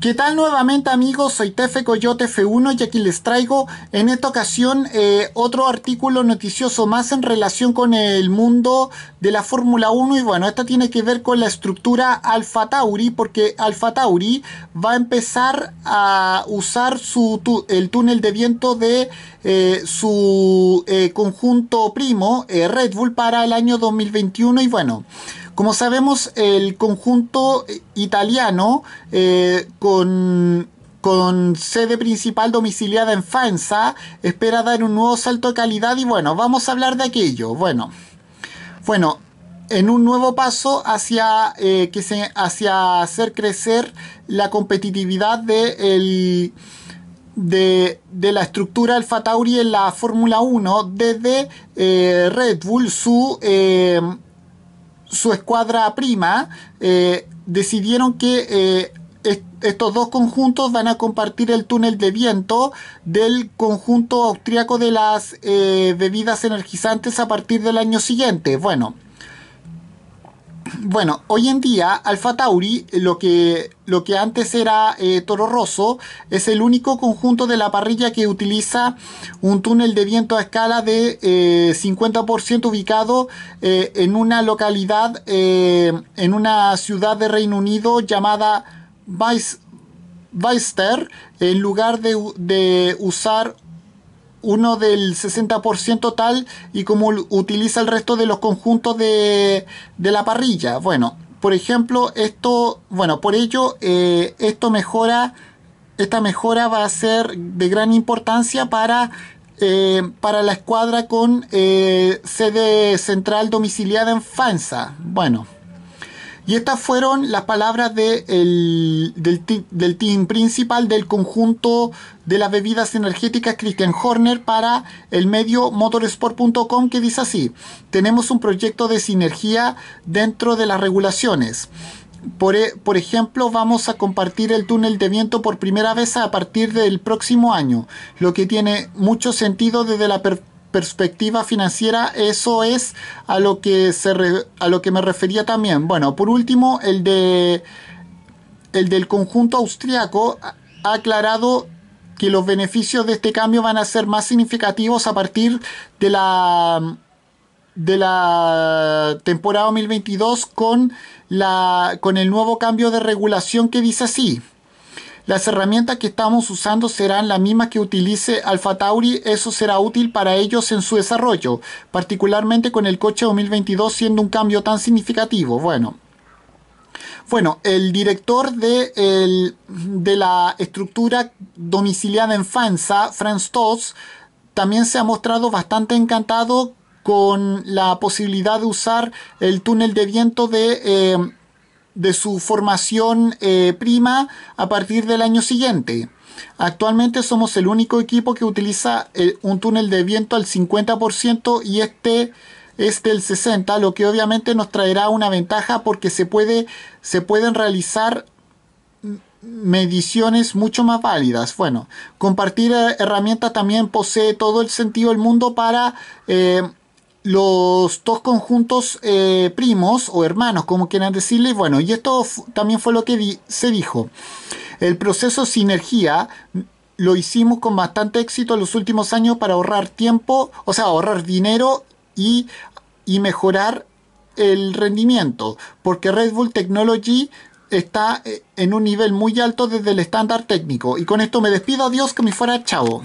¿Qué tal nuevamente amigos? Soy Tefe Coyote F1 y aquí les traigo en esta ocasión eh, otro artículo noticioso más en relación con el mundo de la Fórmula 1 y bueno, esto tiene que ver con la estructura Alfa Tauri porque Alfa Tauri va a empezar a usar su el túnel de viento de eh, su eh, conjunto primo Red Bull para el año 2021 y bueno... Como sabemos, el conjunto italiano eh, con sede principal domiciliada en Fanza, espera dar un nuevo salto de calidad y bueno, vamos a hablar de aquello. Bueno, bueno, en un nuevo paso hacia, eh, hacia hacer crecer la competitividad de, el, de, la estructura Alfa Tauri en la Fórmula 1 desde eh, Red Bull, su su escuadra prima, eh, decidieron que eh, estos dos conjuntos van a compartir el túnel de viento del conjunto austriaco de las eh, bebidas energizantes a partir del año siguiente. Bueno, bueno, hoy en día Alfa Tauri, lo que, lo que antes era eh, Toro Rosso, es el único conjunto de la parrilla que utiliza un túnel de viento a escala de 50% eh, ubicado eh, en una localidad, en una ciudad de Reino Unido llamada Weister, en lugar de, de usar uno del 60% total y como utiliza el resto de los conjuntos de, la parrilla. Bueno, por ejemplo, esto, bueno, por ello, eh, esto mejora, esta mejora va a ser de gran importancia para, eh, la escuadra con eh, sede central domiciliada en fansa Bueno. Y estas fueron las palabras del, del, team principal del conjunto de las bebidas energéticas Christian Horner para el medio motorsport.com que dice así, tenemos un proyecto de sinergia dentro de las regulaciones. Por, e, por, ejemplo, vamos a compartir el túnel de viento por primera vez a partir del próximo año, lo que tiene mucho sentido desde la perspectiva perspectiva financiera, eso es a lo que, se a lo que me refería también. Bueno, por último, el, de, el del conjunto austriaco ha aclarado que los beneficios de este cambio van a ser más significativos a partir de la de la temporada 2022 con la con el nuevo cambio de regulación que dice así las herramientas que estamos usando serán las mismas que utilice Alfa Tauri, eso será útil para ellos en su desarrollo, particularmente con el coche 2022 siendo un cambio tan significativo. Bueno, bueno, el director de, de, la estructura domiciliada en Fansa Franz Toss, también se ha mostrado bastante encantado con la posibilidad de usar el túnel de viento de eh, de su formación eh, prima a partir del año siguiente. Actualmente somos el único equipo que utiliza eh, un túnel de viento al 50% y este es del 60, lo que obviamente nos traerá una ventaja porque se, puede, se pueden realizar mediciones mucho más válidas. Bueno, compartir eh, herramientas también posee todo el sentido del mundo para los dos conjuntos eh, primos o hermanos, como quieran decirle. Bueno, y esto también fue lo que se dijo. El proceso sinergia lo hicimos con bastante éxito en los últimos años para ahorrar tiempo, o sea, ahorrar dinero y, y mejorar el rendimiento, porque Red Bull Technology está eh, en un nivel muy alto desde el estándar técnico. Y con esto me despido, adiós, que me fuera chavo.